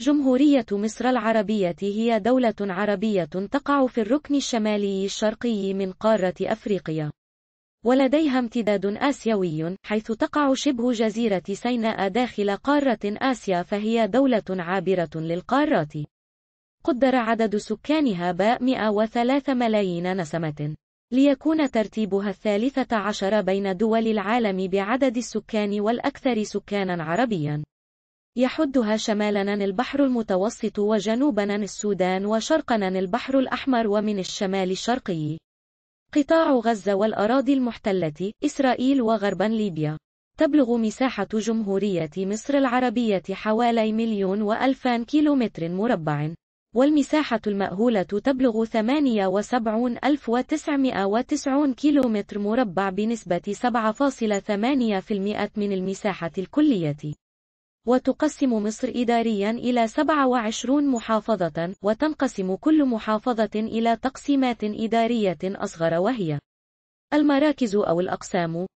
جمهورية مصر العربية هي دولة عربية تقع في الركن الشمالي الشرقي من قارة أفريقيا ولديها امتداد آسيوي حيث تقع شبه جزيرة سيناء داخل قارة آسيا فهي دولة عابرة للقارات قدر عدد سكانها باء 103 ملايين نسمة ليكون ترتيبها الثالثة عشر بين دول العالم بعدد السكان والأكثر سكانا عربيا يحدها شمالا البحر المتوسط وجنوبا السودان وشرقا البحر الأحمر ومن الشمال الشرقي قطاع غزة والأراضي المحتلة إسرائيل وغربا ليبيا تبلغ مساحة جمهورية مصر العربية حوالي مليون وألفان كيلومتر مربع والمساحة المأهولة تبلغ 78990 كيلومتر مربع بنسبة 7.8% من المساحة الكلية وتقسم مصر إداريا إلى 27 محافظة وتنقسم كل محافظة إلى تقسيمات إدارية أصغر وهي المراكز أو الأقسام